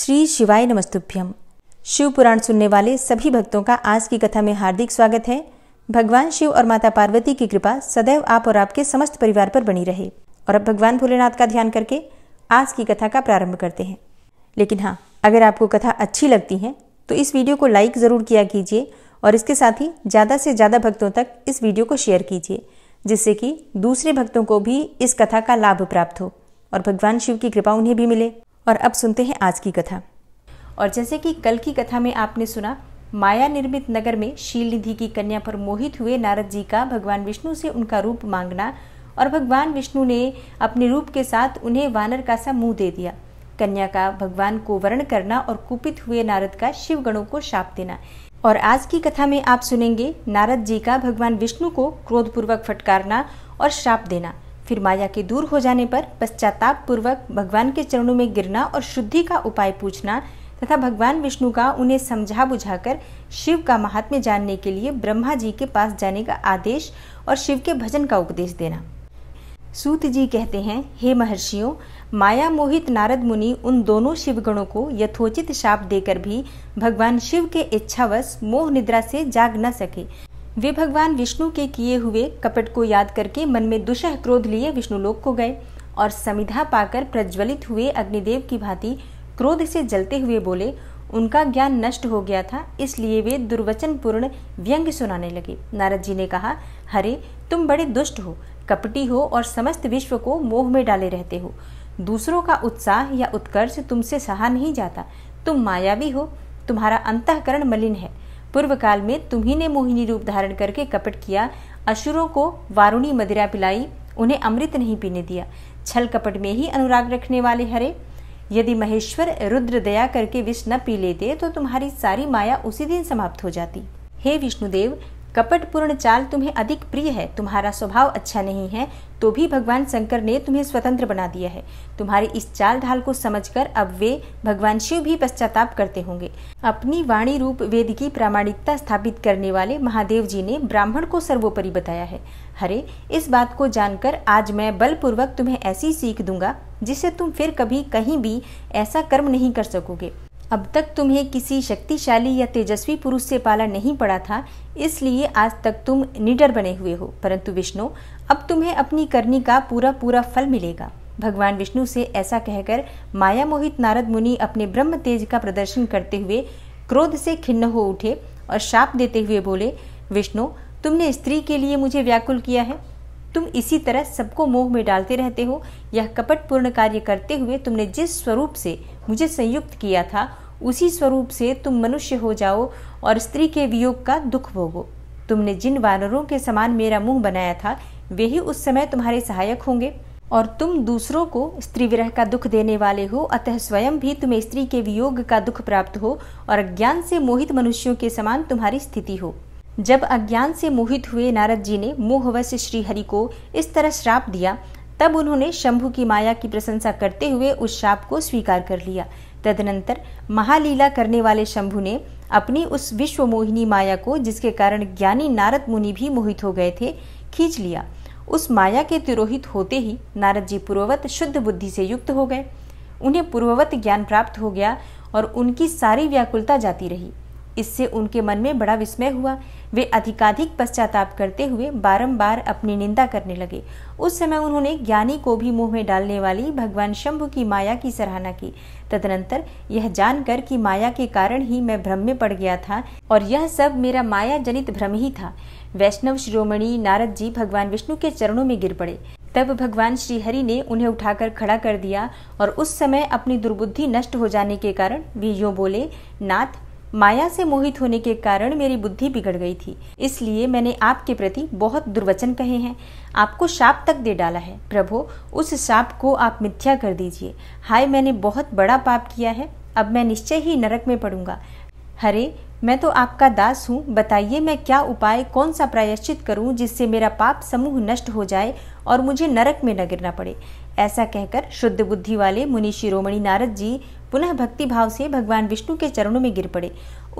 श्री शिवाय नमस्तुभ्यम शिव पुराण सुनने वाले सभी भक्तों का आज की कथा में हार्दिक स्वागत है भगवान शिव और माता पार्वती की कृपा सदैव आप और आपके समस्त परिवार पर बनी रहे और अब भगवान भोलेनाथ का ध्यान करके आज की कथा का प्रारंभ करते हैं लेकिन हाँ अगर आपको कथा अच्छी लगती है तो इस वीडियो को लाइक ज़रूर किया कीजिए और इसके साथ ही ज़्यादा से ज़्यादा भक्तों तक इस वीडियो को शेयर कीजिए जिससे कि दूसरे भक्तों को भी इस कथा का लाभ प्राप्त हो और भगवान शिव की कृपा उन्हें भी मिले और अब सुनते हैं आज की कथा और जैसे कि कल की कथा में आपने सुना माया निर्मित नगर में शील निधि की कन्या पर मोहित हुए नारद जी का भगवान विष्णु से उनका रूप मांगना और भगवान विष्णु ने अपने रूप के साथ उन्हें वानर का सा मुंह दे दिया कन्या का भगवान को वर्ण करना और कुपित हुए नारद का शिव गणों को शाप देना और आज की कथा में आप सुनेंगे नारद जी का भगवान विष्णु को क्रोधपूर्वक फटकारना और श्राप देना फिर माया के दूर हो जाने पर पश्चाताप पूर्वक भगवान के चरणों में गिरना और शुद्धि का उपाय पूछना तथा भगवान विष्णु का उन्हें समझा बुझाकर शिव का महात्म्य जानने के लिए ब्रह्मा जी के पास जाने का आदेश और शिव के भजन का उपदेश देना सूत जी कहते हैं हे महर्षियों माया मोहित नारद मुनि उन दोनों शिवगणों को यथोचित शाप देकर भी भगवान शिव के इच्छावश मोह निद्रा से जाग न सके वे भगवान विष्णु के किए हुए कपट को याद करके मन में दुषह क्रोध लिए विष्णुलोक को गए और समिधा पाकर प्रज्वलित हुए अग्निदेव की भांति क्रोध से जलते हुए बोले उनका ज्ञान नष्ट हो गया था इसलिए वे दुर्वचन पूर्ण व्यंग सुनाने लगे नारद जी ने कहा हरे तुम बड़े दुष्ट हो कपटी हो और समस्त विश्व को मोह में डाले रहते हो दूसरों का उत्साह या उत्कर्ष तुमसे सहा नहीं जाता तुम मायावी हो तुम्हारा अंतकरण मलिन है पूर्व काल में तुम्ही ने मोहिनी रूप धारण करके कपट किया असुरों को वारुणी मदिरा पिलाई उन्हें अमृत नहीं पीने दिया छल कपट में ही अनुराग रखने वाले हरे यदि महेश्वर रुद्र दया करके विष न पी लेते तो तुम्हारी सारी माया उसी दिन समाप्त हो जाती हे विष्णुदेव कपटपूर्ण चाल तुम्हें अधिक प्रिय है तुम्हारा स्वभाव अच्छा नहीं है तो भी भगवान शंकर ने तुम्हें स्वतंत्र बना दिया है तुम्हारी इस चाल ढाल को समझकर अब वे भगवान शिव भी पश्चाताप करते होंगे अपनी वाणी रूप वेद की प्रामाणिकता स्थापित करने वाले महादेव जी ने ब्राह्मण को सर्वोपरि बताया है हरे इस बात को जानकर आज मैं बलपूर्वक तुम्हें ऐसी सीख दूंगा जिससे तुम फिर कभी कहीं भी ऐसा कर्म नहीं कर सकोगे अब तक तुम्हें किसी शक्तिशाली या तेजस्वी पुरुष से पाला नहीं पड़ा था इसलिए आज तक तुम निडर बने हुए हो परंतु विष्णु अब तुम्हें अपनी करनी का पूरा पूरा फल मिलेगा भगवान विष्णु से ऐसा कहकर माया मोहित नारद मुनि अपने ब्रह्म तेज का प्रदर्शन करते हुए क्रोध से खिन्न हो उठे और शाप देते हुए बोले विष्णु तुमने स्त्री के लिए मुझे व्याकुल किया है तुम इसी तरह सबको मोह में डालते रहते हो यह कपटपूर्ण कार्य करते हुए तुमने जिस स्वरूप से मुझे संयुक्त किया था उसी स्वरूप से तुम मनुष्य हो जाओ और स्त्री के वियोग का दुख भोगो तुमने जिन वानरों के समान मेरा मुंह बनाया था वे ही उस समय तुम्हारे सहायक होंगे और तुम दूसरों को स्त्री विरह का दुख देने वाले हो अतः स्वयं भी तुम्हें स्त्री के वियोग का दुख प्राप्त हो और अज्ञान से मोहित मनुष्यों के समान तुम्हारी स्थिति हो जब अज्ञान से मोहित हुए नारद जी ने मोहवश श्रीहरि को इस तरह श्राप दिया तब उन्होंने शंभु की माया की प्रशंसा करते हुए उस श्राप को स्वीकार कर लिया तदनंतर महालीला करने वाले शंभु ने अपनी उस विश्व मोहिनी माया को जिसके कारण ज्ञानी नारद मुनि भी मोहित हो गए थे खींच लिया उस माया के तिरोहित होते ही नारद जी पूर्ववत शुद्ध बुद्धि से युक्त हो गए उन्हें पूर्ववत ज्ञान प्राप्त हो गया और उनकी सारी व्याकुलता जाती रही इससे उनके मन में बड़ा विस्मय हुआ वे अधिकाधिक पश्चाताप करते हुए बारंबार अपनी निंदा करने लगे उस समय उन्होंने ज्ञानी को भी मुंह में डालने वाली भगवान शंभु की माया की सराहना की तदनंतर यह जानकर कि माया के कारण ही मैं भ्रम में पड़ गया था और यह सब मेरा माया जनित भ्रम ही था वैष्णव शिरोमणि नारद जी भगवान विष्णु के चरणों में गिर पड़े तब भगवान श्रीहरि ने उन्हें उठाकर खड़ा कर दिया और उस समय अपनी दुर्बुद्धि नष्ट हो जाने के कारण वे यूँ बोले नाथ माया से मोहित होने के कारण मेरी बुद्धि बिगड़ गई थी इसलिए मैंने आपके प्रति बहुत दुर्वचन कहे हैं आपको शाप तक दे डाला है प्रभो उस शाप को आप मिथ्या कर दीजिए हाय मैंने बहुत बड़ा पाप किया है अब मैं निश्चय ही नरक में पड़ूंगा हरे मैं तो आपका दास हूँ बताइए मैं क्या उपाय कौन सा प्रायश्चित करूँ जिससे मेरा पाप समूह नष्ट हो जाए और मुझे नरक में न गिरना पड़े ऐसा कहकर शुद्ध बुद्धि वाले मुनि शिरोमणि नारद जी पुनः भक्ति भाव से भगवान विष्णु के चरणों में गिर पड़े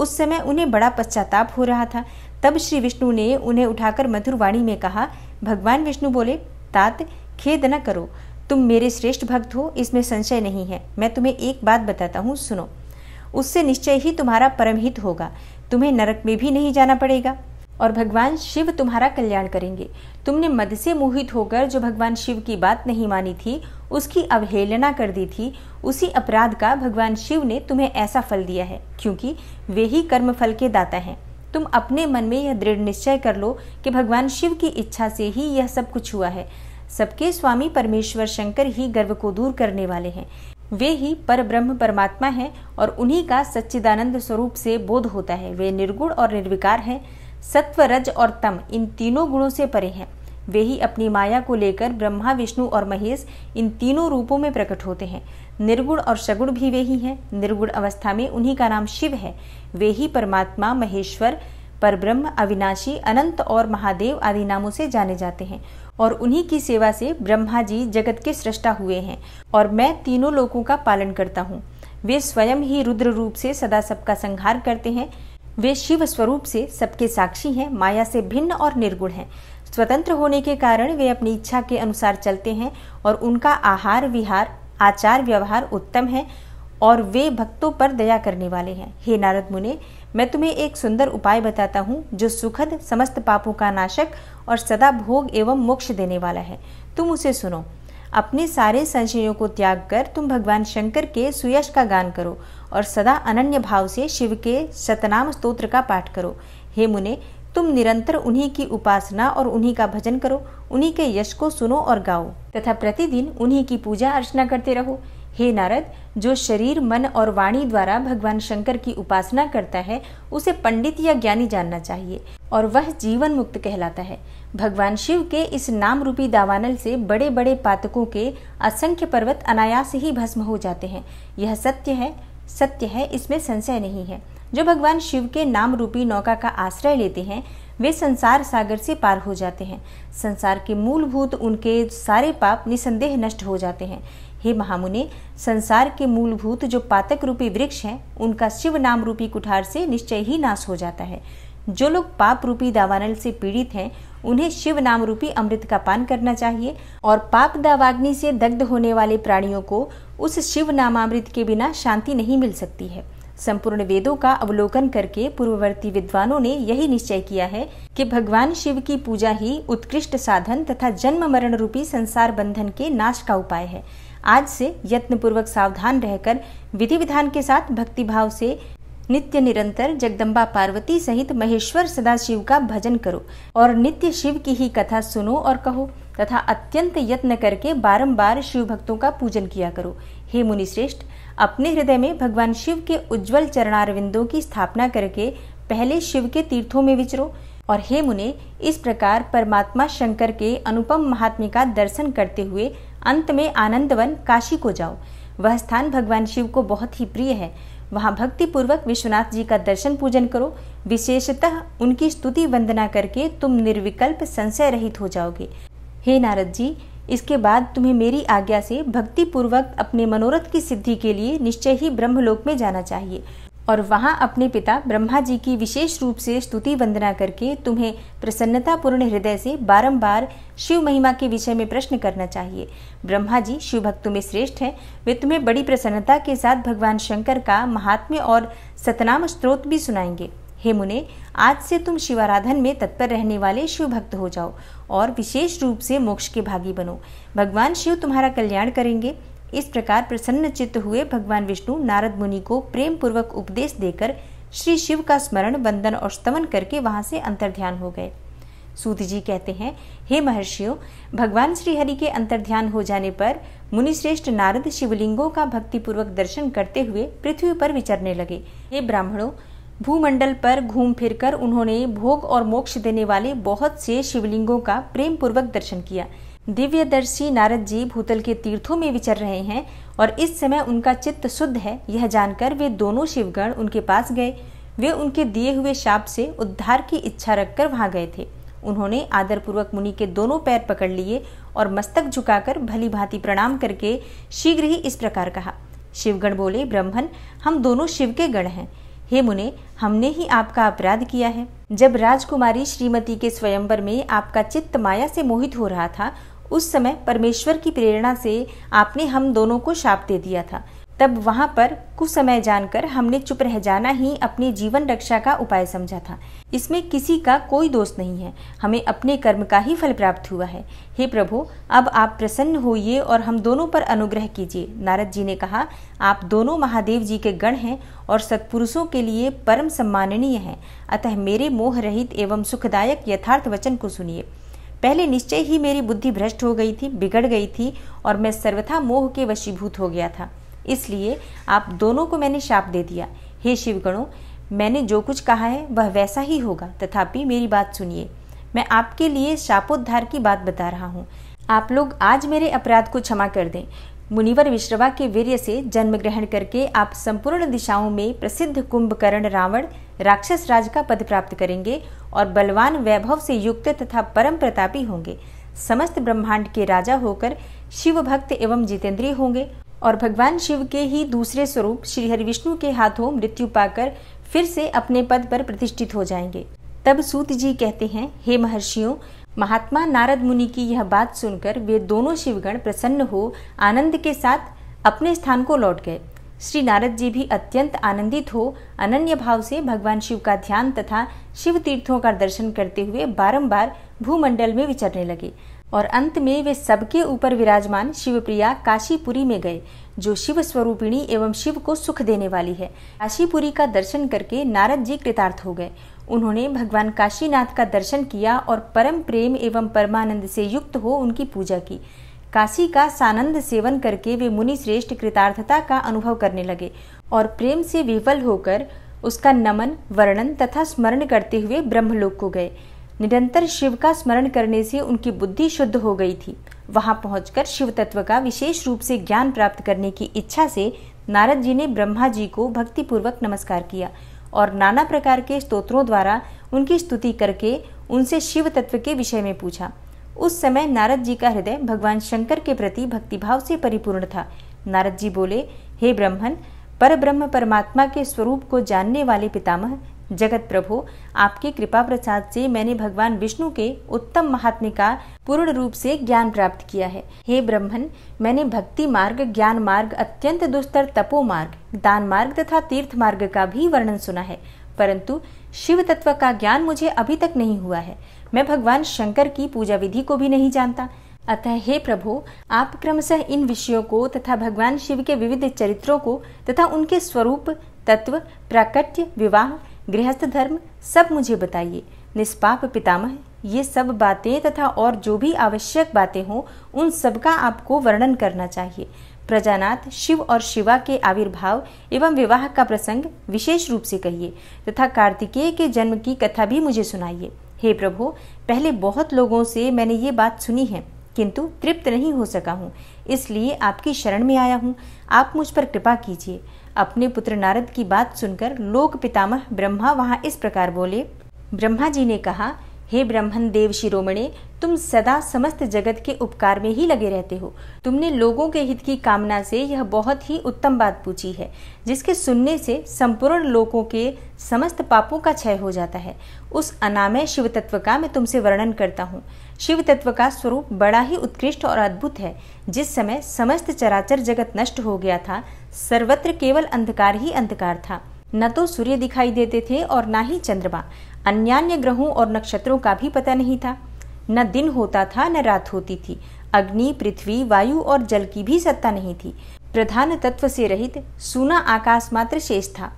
उस समय उन्हें बड़ा पश्चाताप हो रहा था तब श्री विष्णु ने उन्हें उठाकर मधुर वाणी में कहा भगवान विष्णु बोले तात खेद न करो तुम मेरे श्रेष्ठ भक्त हो इसमें संशय नहीं है मैं तुम्हें एक बात बताता हूँ सुनो उससे निश्चय ही तुम्हारा परमहित होगा तुम्हें नरक में भी नहीं जाना पड़ेगा और भगवान शिव तुम्हारा कल्याण करेंगे तुमने मद से मोहित होकर जो भगवान शिव की बात नहीं मानी थी उसकी अवहेलना कर दी थी उसी अपराध का भगवान शिव ने तुम्हें ऐसा फल दिया है क्योंकि वे ही कर्म फल के दाता हैं तुम अपने मन में यह दृढ़ निश्चय कर लो कि भगवान शिव की इच्छा से ही यह सब कुछ हुआ है सबके स्वामी परमेश्वर शंकर ही गर्व को दूर करने वाले हैं वे ही पर ब्रह्म परमात्मा हैं और उन्हीं का सच्चिदानंद स्वरूप से बोध होता है वे निर्गुण और निर्विकार हैं सत्व रज और तम इन तीनों गुणों से परे हैं वे ही अपनी माया को लेकर ब्रह्मा विष्णु और महेश इन तीनों रूपों में प्रकट होते हैं निर्गुण और सगुण भी वे ही हैं निर्गुण अवस्था में उन्हीं का नाम शिव है वे ही परमात्मा महेश्वर परब्रह्म अविनाशी अनंत और महादेव आदि नामों से जाने जाते हैं और उन्हीं की सेवा से ब्रह्मा जी जगत के सृष्टा हुए हैं और मैं तीनों लोगों का पालन करता हूँ वे स्वयं ही रुद्र रूप से सदा सबका संहार करते हैं वे शिव स्वरूप से सबके साक्षी हैं माया से भिन्न और निर्गुण हैं स्वतंत्र होने के कारण वे अपनी इच्छा के अनुसार चलते हैं और उनका आहार विहार आचार व्यवहार उत्तम है और वे भक्तों पर दया करने वाले हैं हे नारद मुने मैं तुम्हें एक सुंदर उपाय बताता हूँ जो सुखद समस्त पापों का नाशक और सदा भोग एवं मोक्ष देने वाला है तुम उसे सुनो अपने सारे संशयों को त्याग कर तुम भगवान शंकर के सुयश का गान करो और सदा अनन्य भाव से शिव के सतनाम स्तोत्र का पाठ करो हे मुने तुम निरंतर उन्हीं की उपासना और उन्हीं का भजन करो उन्हीं के यश को सुनो और गाओ तथा प्रतिदिन उन्हीं की पूजा अर्चना करते रहो हे नारद जो शरीर मन और वाणी द्वारा भगवान शंकर की उपासना करता है उसे पंडित या ज्ञानी जानना चाहिए और वह जीवन मुक्त कहलाता है भगवान शिव के इस नाम रूपी दावानल से बड़े बड़े पातकों के असंख्य पर्वत अनायास ही भस्म हो जाते हैं यह सत्य है सत्य है इसमें संशय नहीं है जो भगवान शिव के नाम रूपी नौका का आश्रय लेते हैं वे संसार सागर से पार हो जाते हैं संसार के मूलभूत उनके सारे पाप निसंदेह नष्ट हो जाते हैं हे महामुनि संसार के मूलभूत जो पातक रूपी वृक्ष हैं उनका शिव नाम रूपी कुठार से निश्चय ही नाश हो जाता है जो लोग पाप रूपी दावानल से पीड़ित हैं उन्हें शिव नाम रूपी अमृत का पान करना चाहिए और पाप दावाग्नि से दग्ध होने वाले प्राणियों को उस शिव नामामृत के बिना शांति नहीं मिल सकती है संपूर्ण वेदों का अवलोकन करके पूर्ववर्ती विद्वानों ने यही निश्चय किया है कि भगवान शिव की पूजा ही उत्कृष्ट साधन तथा जन्म मरण रूपी संसार बंधन के नाश का उपाय है आज से यत्न पूर्वक सावधान रहकर विधि विधान के साथ भक्तिभाव से नित्य निरंतर जगदम्बा पार्वती सहित महेश्वर सदाशिव का भजन करो और नित्य शिव की ही कथा सुनो और कहो तथा अत्यंत यत्न करके बारंबार शिव भक्तों का पूजन किया करो हे मुनिश्रेष्ठ अपने हृदय में भगवान शिव के उज्जवल चरणारविंदों की स्थापना करके पहले शिव के तीर्थों में विचरो और हे मुने इस प्रकार परमात्मा शंकर के अनुपम महात्म्य का दर्शन करते हुए अंत में आनंदवन काशी को जाओ वह स्थान भगवान शिव को बहुत ही प्रिय है वहाँ भक्तिपूर्वक विश्वनाथ जी का दर्शन पूजन करो विशेषतः उनकी स्तुति वंदना करके तुम निर्विकल्प संशय रहित हो जाओगे हे नारद जी इसके बाद तुम्हें मेरी आज्ञा से भक्तिपूर्वक अपने मनोरथ की सिद्धि के लिए निश्चय ही ब्रह्मलोक में जाना चाहिए और वहाँ अपने पिता ब्रह्मा जी की विशेष रूप से स्तुति वंदना करके तुम्हें प्रसन्नतापूर्ण हृदय से बारंबार शिव महिमा के विषय में प्रश्न करना चाहिए ब्रह्मा जी शिव भक्त में श्रेष्ठ हैं वे तुम्हें बड़ी प्रसन्नता के साथ भगवान शंकर का महात्म्य और सतनाम स्त्रोत भी सुनाएंगे हे मुने आज से तुम शिवाराधन में तत्पर रहने वाले शिव भक्त हो जाओ और विशेष रूप से मोक्ष के भागी बनो भगवान शिव तुम्हारा कल्याण करेंगे इस प्रकार प्रसन्न चित्त हुए भगवान विष्णु नारद मुनि को प्रेम पूर्वक उपदेश देकर श्री शिव का स्मरण वंदन और स्तमन करके वहाँ से अंतर्ध्यान हो गए सूत जी कहते हैं हे महर्षियों भगवान हरि के अंतर्ध्यान हो जाने पर मुनिश्रेष्ठ नारद शिवलिंगों का भक्तिपूर्वक दर्शन करते हुए पृथ्वी पर विचरने लगे हे ब्राह्मणों भूमंडल पर घूम फिरकर उन्होंने भोग और मोक्ष देने वाले बहुत से शिवलिंगों का प्रेम पूर्वक दर्शन किया दिव्यदर्शी नारद जी भूतल के तीर्थों में विचर रहे हैं और इस समय उनका चित्त शुद्ध है यह जानकर वे दोनों शिवगण उनके पास गए वे उनके दिए हुए शाप से उद्धार की इच्छा रखकर वहां गए थे उन्होंने आदरपूर्वक मुनि के दोनों पैर पकड़ लिए और मस्तक झुकाकर भली भांति प्रणाम करके शीघ्र ही इस प्रकार कहा शिवगण बोले ब्राह्मण हम दोनों शिव के गण हैं हे मुने हमने ही आपका अपराध किया है जब राजकुमारी श्रीमती के स्वयंवर में आपका चित्त माया से मोहित हो रहा था उस समय परमेश्वर की प्रेरणा से आपने हम दोनों को शाप दे दिया था तब वहाँ पर कुछ समय जानकर हमने चुप रह जाना ही अपने जीवन रक्षा का उपाय समझा था इसमें किसी का कोई दोष नहीं है हमें अपने कर्म का ही फल प्राप्त हुआ है हे प्रभु अब आप प्रसन्न होइए और हम दोनों पर अनुग्रह कीजिए नारद जी ने कहा आप दोनों महादेव जी के गण हैं और सत्पुरुषों के लिए परम सम्माननीय हैं अतः मेरे मोह रहित एवं सुखदायक यथार्थ वचन को सुनिए पहले निश्चय ही मेरी बुद्धि भ्रष्ट हो गई थी बिगड़ गई थी और मैं सर्वथा मोह के वशीभूत हो गया था इसलिए आप दोनों को मैंने शाप दे दिया हे शिवगणों मैंने जो कुछ कहा है वह वैसा ही होगा तथापि मेरी बात सुनिए मैं आपके लिए शापोद्धार की बात बता रहा हूँ आप लोग आज मेरे अपराध को क्षमा कर दें मुनिवर विश्रवा के वीर्य से जन्म ग्रहण करके आप संपूर्ण दिशाओं में प्रसिद्ध कुंभकर्ण रावण राक्षस राज का पद प्राप्त करेंगे और बलवान वैभव से युक्त तथा परम प्रतापी होंगे समस्त ब्रह्मांड के राजा होकर शिव भक्त एवं जितेंद्रीय होंगे और भगवान शिव के ही दूसरे स्वरूप श्री हरि विष्णु के हाथों मृत्यु पाकर फिर से अपने पद पर प्रतिष्ठित हो जाएंगे तब सूत जी कहते हैं हे महर्षियों महात्मा नारद मुनि की यह बात सुनकर वे दोनों शिवगण प्रसन्न हो आनंद के साथ अपने स्थान को लौट गए श्री नारद जी भी अत्यंत आनंदित हो अनन्य भाव से भगवान शिव का ध्यान तथा शिव तीर्थों का दर्शन करते हुए बारंबार भूमंडल में विचरने लगे और अंत में वे सबके ऊपर विराजमान शिवप्रिया काशीपुरी में गए जो शिव स्वरूपिणी एवं शिव को सुख देने वाली है काशीपुरी का दर्शन करके नारद जी कृतार्थ हो गए उन्होंने भगवान काशीनाथ का दर्शन किया और परम प्रेम एवं परमानंद से युक्त हो उनकी पूजा की काशी का सानंद सेवन करके वे मुनि श्रेष्ठ कृतार्थता का अनुभव करने लगे और प्रेम से विवल होकर उसका नमन वर्णन तथा स्मरण करते हुए ब्रह्मलोक को गए निरंतर शिव का स्मरण करने से उनकी बुद्धि शुद्ध हो गई थी वहां पहुंचकर शिव तत्व का विशेष रूप से ज्ञान प्राप्त करने की इच्छा से नारद जी ने ब्रह्मा जी को भक्तिपूर्वक नमस्कार किया और नाना प्रकार के स्तोत्रों द्वारा उनकी स्तुति करके उनसे शिव तत्व के विषय में पूछा उस समय नारद जी का हृदय भगवान शंकर के प्रति भक्तिभाव से परिपूर्ण था नारद जी बोले हे ब्रह्मन पर ब्रह्म परमात्मा के स्वरूप को जानने वाले पितामह जगत प्रभु आपकी कृपा प्रसाद से मैंने भगवान विष्णु के उत्तम महात्म्य का पूर्ण रूप से ज्ञान प्राप्त किया है हे ब्रह्मन मैंने भक्ति मार्ग ज्ञान मार्ग अत्यंत दुस्तर तपो मार्ग दान मार्ग तथा तीर्थ मार्ग का भी वर्णन सुना है परंतु शिव तत्व का ज्ञान मुझे अभी तक नहीं हुआ है मैं भगवान शंकर की पूजा विधि को भी नहीं जानता अतः हे प्रभु आप क्रमशः इन विषयों को तथा भगवान शिव के विविध चरित्रों को तथा उनके स्वरूप तत्व प्राकट्य विवाह गृहस्थ धर्म सब मुझे बताइए निष्पाप पितामह ये सब बातें तथा और जो भी आवश्यक बातें हों उन सब का आपको वर्णन करना चाहिए प्रजानाथ शिव और शिवा के आविर्भाव एवं विवाह का प्रसंग विशेष रूप से कहिए तथा कार्तिकेय के जन्म की कथा भी मुझे सुनाइए हे प्रभु पहले बहुत लोगों से मैंने ये बात सुनी है किंतु तृप्त नहीं हो सका हूँ इसलिए आपकी शरण में आया हूँ आप मुझ पर कृपा कीजिए अपने पुत्र नारद की बात सुनकर लोक पितामह ब्रह्मा वहाँ इस प्रकार बोले ब्रह्मा जी ने कहा हे ब्रह्मन देव शिरोमणे तुम सदा समस्त जगत के उपकार में ही लगे रहते हो तुमने लोगों के हित की कामना से यह बहुत ही उत्तम बात पूछी है जिसके सुनने से संपूर्ण लोगों के समस्त पापों का क्षय हो जाता है उस अनामय शिव तत्व का मैं तुमसे वर्णन करता हूँ शिव तत्व का स्वरूप बड़ा ही उत्कृष्ट और अद्भुत है जिस समय समस्त चराचर जगत नष्ट हो गया था सर्वत्र केवल अंधकार ही अंधकार था न तो सूर्य दिखाई देते थे और न ही चंद्रमा अन्यान्य ग्रहों और नक्षत्रों का भी पता नहीं था न दिन होता था न रात होती थी अग्नि पृथ्वी वायु और जल की भी सत्ता नहीं थी प्रधान तत्व से रहित सूना आकाश मात्र शेष था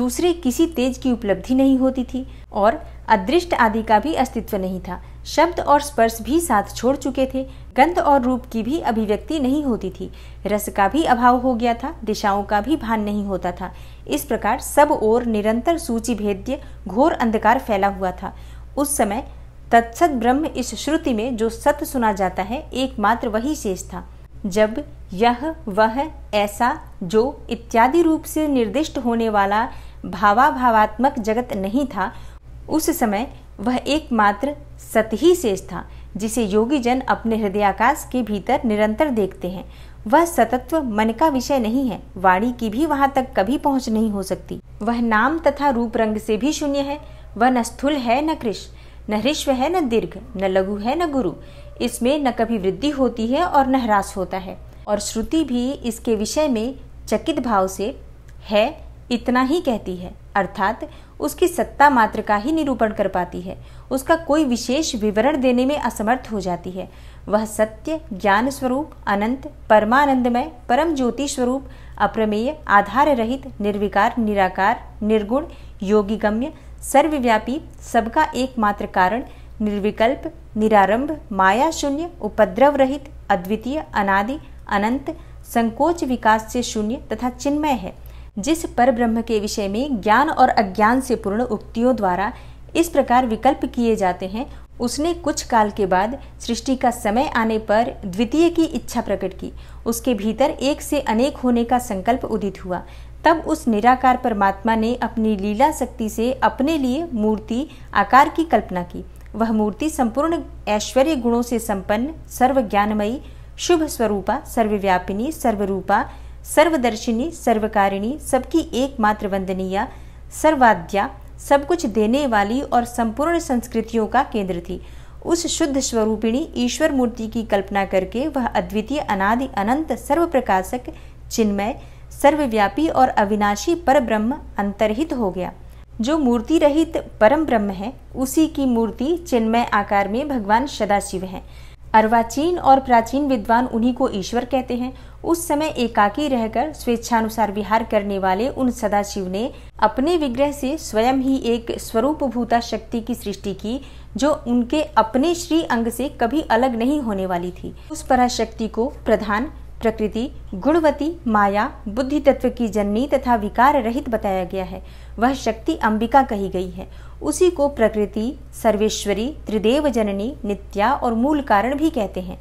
दूसरे किसी तेज की उपलब्धि नहीं होती थी और अदृष्ट आदि का भी अस्तित्व नहीं था शब्द और स्पर्श भी साथ छोड़ चुके थे गंध और रूप की भी अभिव्यक्ति नहीं होती थी रस का भी अभाव हो गया था दिशाओं का भी भान नहीं होता था इस प्रकार सब ओर निरंतर सूची भेद्य घोर अंधकार फैला हुआ था उस समय तत्सत ब्रह्म इस श्रुति में जो सत्य सुना जाता है एकमात्र वही शेष था जब यह वह ऐसा जो इत्यादि रूप से निर्दिष्ट होने वाला भावाभावात्मक जगत नहीं था उस समय वह एकमात्र सत ही शेष था जिसे योगी जन अपने हृदयाकाश के भीतर निरंतर देखते हैं वह सतत्व मन का विषय नहीं है वाणी की भी वहाँ तक कभी पहुँच नहीं हो सकती वह नाम तथा रूप रंग से भी शून्य है वह न स्थूल है न कृष्ण न ह्रिश्व है न दीर्घ न लघु है न गुरु इसमें न कभी वृद्धि होती है और न ह्रास होता है और श्रुति भी इसके विषय में चकित भाव से है इतना ही कहती है अर्थात उसकी सत्ता मात्र का ही निरूपण कर पाती है उसका कोई विशेष विवरण देने में असमर्थ हो जाती है वह सत्य ज्ञान स्वरूप अनंत परमानंदमय परम ज्योति स्वरूप अप्रमेय आधार रहित निर्विकार निराकार निर्गुण योगिगम्य सर्वव्यापी सबका एकमात्र कारण निर्विकल्प निरारंभ माया शून्य उपद्रव रहित अद्वितीय अनादि अनंत संकोच विकास से शून्य तथा चिन्मय है जिस पर ब्रह्म के विषय में ज्ञान और अज्ञान से पूर्ण उक्तियों द्वारा इस प्रकार विकल्प किए जाते हैं उसने कुछ काल के बाद सृष्टि का समय आने पर द्वितीय की इच्छा प्रकट की उसके भीतर एक से अनेक होने का संकल्प उदित हुआ तब उस निराकार परमात्मा ने अपनी लीला शक्ति से अपने लिए मूर्ति आकार की कल्पना की वह मूर्ति संपूर्ण ऐश्वर्य गुणों से संपन्न ज्ञानमयी शुभ स्वरूपा सर्वव्यापिनी सर्वरूपा सर्वदर्शिनी सर्वकारिणी सबकी एकमात्र वंदनीय सर्वाध्या सब कुछ देने वाली और संपूर्ण संस्कृतियों का केंद्र थी उस शुद्ध स्वरूपिणी ईश्वर मूर्ति की कल्पना करके वह अद्वितीय अनादि अनंत सर्व प्रकाशक चिन्मय सर्वव्यापी और अविनाशी पर ब्रह्म अंतरहित हो गया जो मूर्ति रहित परम ब्रह्म है उसी की मूर्ति चिन्मय आकार में भगवान सदाशिव है अर्वाचीन और प्राचीन विद्वान उन्हीं को ईश्वर कहते हैं उस समय एकाकी रहकर स्वेच्छानुसार विहार करने वाले उन सदाशिव ने अपने विग्रह से स्वयं ही एक स्वरूप भूता शक्ति की सृष्टि की जो उनके अपने श्री अंग से कभी अलग नहीं होने वाली थी उस पराशक्ति को प्रधान प्रकृति गुणवती माया बुद्धि तत्व की जननी तथा विकार रहित बताया गया है वह शक्ति अंबिका कही गई है उसी को प्रकृति सर्वेश्वरी त्रिदेव जननी नित्या और मूल कारण भी कहते हैं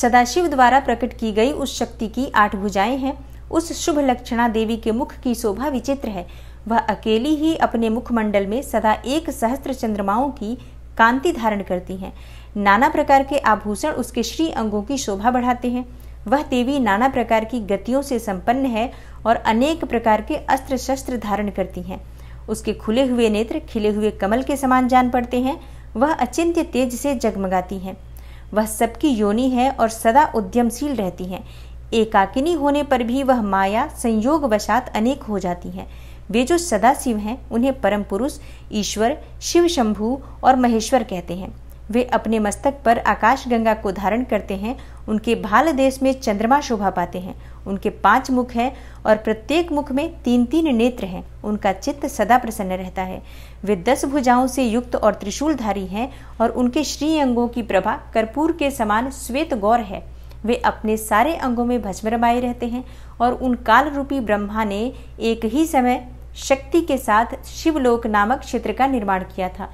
सदाशिव द्वारा प्रकट की गई उस शक्ति की आठ भुजाएं हैं उस शुभ लक्षणा देवी के मुख की शोभा विचित्र है वह अकेली ही अपने मुखमंडल में सदा एक सहस्त्र चंद्रमाओं की कांति धारण करती हैं नाना प्रकार के आभूषण उसके श्री अंगों की शोभा बढ़ाते हैं वह देवी नाना प्रकार की गतियों से संपन्न है और अनेक प्रकार के अस्त्र शस्त्र धारण करती हैं उसके खुले हुए नेत्र खिले हुए कमल के समान जान पड़ते हैं वह अचिंत्य तेज से जगमगाती हैं वह सबकी योनि है और सदा उद्यमशील रहती हैं एकाकिनी होने पर भी वह माया संयोग वशात अनेक हो जाती हैं वे जो सदा शिव हैं उन्हें परम पुरुष ईश्वर शिव शंभु और महेश्वर कहते हैं वे अपने मस्तक पर आकाश गंगा को धारण करते हैं उनके भाल देश में चंद्रमा शोभा पाते हैं उनके पांच मुख हैं और प्रत्येक मुख में तीन तीन नेत्र हैं उनका चित्त सदा प्रसन्न रहता है वे दस भुजाओं से युक्त और त्रिशूलधारी हैं और उनके श्री अंगों की प्रभा कर्पूर के समान श्वेत गौर है वे अपने सारे अंगों में भस्मरमाए रहते हैं और उन काल रूपी ब्रह्मा ने एक ही समय शक्ति के साथ शिवलोक नामक क्षेत्र का निर्माण किया था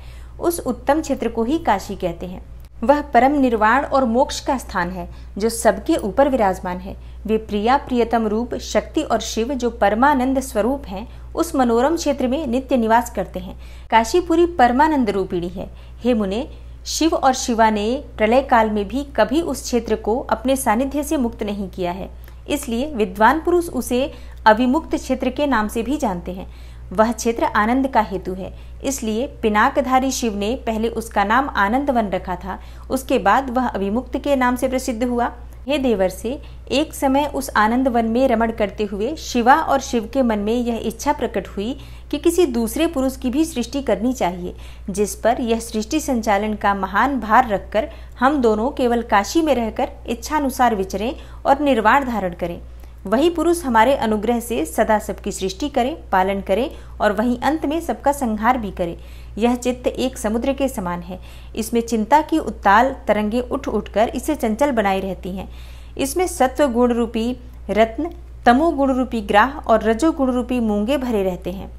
उस उत्तम क्षेत्र को ही काशी कहते हैं वह परम निर्वाण और मोक्ष का स्थान है जो सबके ऊपर विराजमान है वे प्रिया प्रियतम रूप शक्ति और शिव जो परमानंद स्वरूप हैं उस मनोरम क्षेत्र में नित्य निवास करते हैं काशीपुरी परमानंद रूपिणी है हे मुने शिव और शिवा ने प्रलय काल में भी कभी उस क्षेत्र को अपने सानिध्य से मुक्त नहीं किया है इसलिए विद्वान पुरुष उसे अविमुक्त क्षेत्र के नाम से भी जानते हैं वह क्षेत्र आनंद का हेतु है इसलिए पिनाकधारी शिव ने पहले उसका नाम आनंद वन रखा था उसके बाद वह अभिमुक्त के नाम से प्रसिद्ध हुआ हे देवर से एक समय उस आनंद वन में रमण करते हुए शिवा और शिव के मन में यह इच्छा प्रकट हुई कि किसी दूसरे पुरुष की भी सृष्टि करनी चाहिए जिस पर यह सृष्टि संचालन का महान भार रखकर हम दोनों केवल काशी में रहकर इच्छानुसार विचरें और निर्वाण धारण करें वही पुरुष हमारे अनुग्रह से सदा सबकी सृष्टि करे पालन करे और वही अंत में सबका संहार भी करे यह चित्त एक समुद्र के समान है इसमें चिंता की उत्ताल तरंगे उठ उठकर इसे चंचल बनाई रहती हैं इसमें सत्व गुण रूपी रत्न गुण रूपी ग्राह और गुण रूपी मूंगे भरे रहते हैं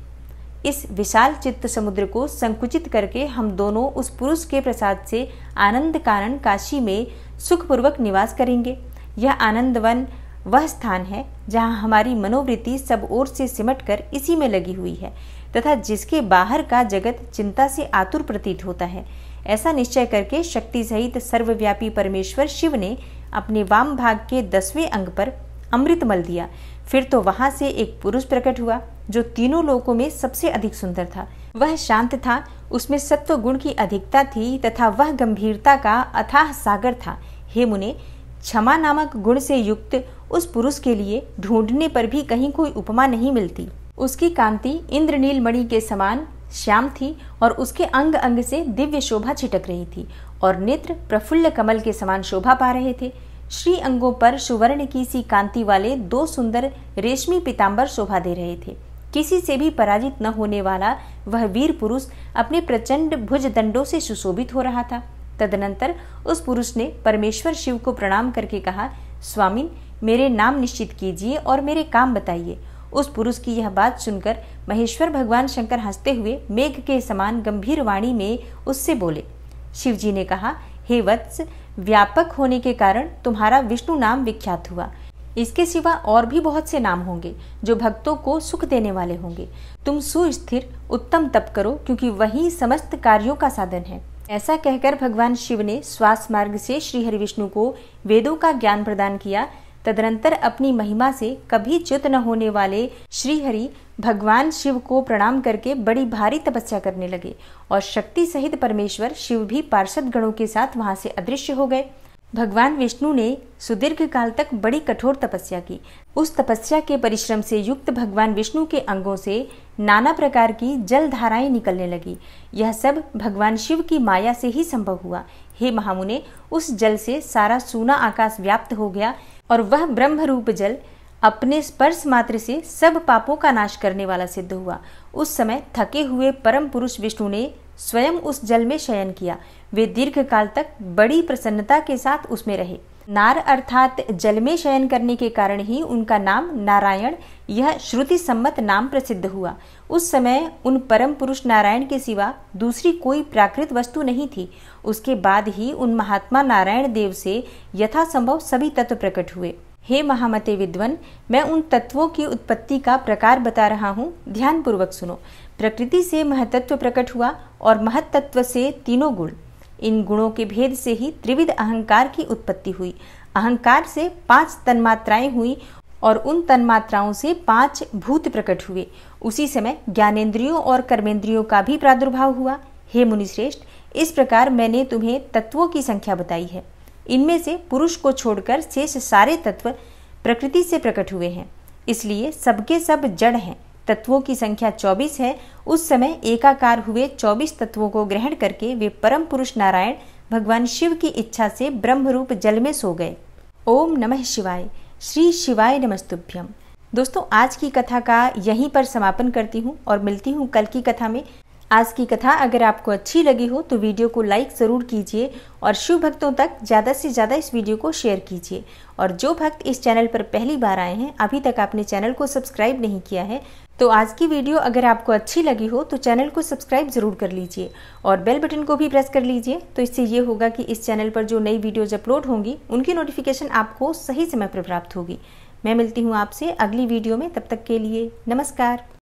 इस विशाल चित्त समुद्र को संकुचित करके हम दोनों उस पुरुष के प्रसाद से आनंद कारण काशी में सुखपूर्वक निवास करेंगे यह आनंदवन वह स्थान है जहाँ हमारी मनोवृत्ति सब ओर से सिमट कर इसी में लगी हुई है तथा जिसके बाहर का जगत चिंता से आतुर प्रतीत होता है ऐसा निश्चय करके शक्ति सहित सर्वव्यापी परमेश्वर शिव ने अपने वाम भाग के दसवें अंग पर अमृत मल दिया फिर तो वहाँ से एक पुरुष प्रकट हुआ जो तीनों लोकों में सबसे अधिक सुंदर था वह शांत था उसमें सत्व गुण की अधिकता थी तथा वह गंभीरता का अथाह सागर था हे मुने क्षमा नामक गुण से युक्त उस पुरुष के लिए ढूंढने पर भी कहीं कोई उपमा नहीं मिलती उसकी कांति इंद्रनील मणि के समान श्याम थी और उसके अंग अंग से दिव्य शोभा छिटक रही थी और नेत्र प्रफुल्ल कमल के समान शोभा पा रहे थे श्री अंगों पर सुवर्ण की सी कांति वाले दो सुंदर रेशमी पिताम्बर शोभा दे रहे थे किसी से भी पराजित न होने वाला वह वीर पुरुष अपने प्रचंड भुज दंडों से सुशोभित हो रहा था तदनंतर उस पुरुष ने परमेश्वर शिव को प्रणाम करके कहा स्वामी मेरे नाम निश्चित कीजिए और मेरे काम बताइए उस पुरुष की यह बात सुनकर महेश्वर भगवान शंकर हंसते हुए मेघ के समान गंभीर वाणी में उससे बोले शिव जी ने कहा हे वत्स व्यापक होने के कारण तुम्हारा विष्णु नाम विख्यात हुआ इसके सिवा और भी बहुत से नाम होंगे जो भक्तों को सुख देने वाले होंगे तुम सुस्थिर उत्तम तप करो क्योंकि वही समस्त कार्यों का साधन है ऐसा कहकर भगवान शिव ने श्वास मार्ग से श्री हरि विष्णु को वेदों का ज्ञान प्रदान किया तदनंतर अपनी महिमा से कभी च्युत न होने वाले श्रीहरि भगवान शिव को प्रणाम करके बड़ी भारी तपस्या करने लगे और शक्ति सहित परमेश्वर शिव भी पार्षद गणों के साथ वहां से अदृश्य हो गए भगवान विष्णु ने सुदीर्घ काल तक बड़ी कठोर तपस्या की उस तपस्या के परिश्रम से युक्त भगवान विष्णु के अंगों से नाना प्रकार की जल धाराएं निकलने लगी यह सब भगवान शिव की माया से ही संभव हुआ हे महामुने उस जल से सारा सूना आकाश व्याप्त हो गया और वह ब्रह्म रूप जल अपने स्पर्श मात्र से सब पापों का नाश करने वाला सिद्ध हुआ उस समय थके हुए परम पुरुष विष्णु ने स्वयं उस जल में शयन किया वे दीर्घ काल तक बड़ी प्रसन्नता के साथ उसमें रहे नार अर्थात जल में शयन करने के कारण ही उनका नाम नारायण यह श्रुति सम्मत नाम प्रसिद्ध हुआ उस समय उन परम पुरुष नारायण के सिवा दूसरी कोई प्राकृत वस्तु नहीं थी उसके बाद ही उन महात्मा नारायण देव से यथासंभव सभी तत्व प्रकट हुए हे महामते विद्वन मैं उन तत्वों की उत्पत्ति का प्रकार बता रहा हूँ ध्यान पूर्वक सुनो प्रकृति से महतत्व प्रकट हुआ और महतत्व से तीनों गुण इन गुणों के भेद से ही त्रिविध अहंकार की उत्पत्ति हुई अहंकार से पांच तन्मात्राएं हुई और उन तन्मात्राओं से पांच भूत प्रकट हुए उसी समय ज्ञानेन्द्रियों और कर्मेंद्रियों का भी प्रादुर्भाव हुआ हे मुनिश्रेष्ठ इस प्रकार मैंने तुम्हें तत्वों की संख्या बताई है इनमें से पुरुष को छोड़कर शेष सारे तत्व प्रकृति से प्रकट हुए हैं इसलिए सबके सब जड़ हैं तत्वों की संख्या 24 है उस समय एकाकार हुए 24 तत्वों को ग्रहण करके वे परम पुरुष नारायण भगवान शिव की इच्छा से ब्रह्म रूप जल में सो गए ओम नमः शिवाय श्री शिवाय नमस्तुभ्यम दोस्तों आज की कथा का यहीं पर समापन करती हूँ और मिलती हूँ कल की कथा में आज की कथा अगर आपको अच्छी लगी हो तो वीडियो को लाइक ज़रूर कीजिए और शिव भक्तों तक ज़्यादा से ज़्यादा इस वीडियो को शेयर कीजिए और जो भक्त इस चैनल पर पहली बार आए हैं अभी तक आपने चैनल को सब्सक्राइब नहीं किया है तो आज की वीडियो अगर आपको अच्छी लगी हो तो चैनल को सब्सक्राइब ज़रूर कर लीजिए और बेल बटन को भी प्रेस कर लीजिए तो इससे ये होगा कि इस चैनल पर जो नई वीडियोज़ अपलोड होंगी उनकी नोटिफिकेशन आपको सही समय पर प्राप्त होगी मैं मिलती हूँ आपसे अगली वीडियो में तब तक के लिए नमस्कार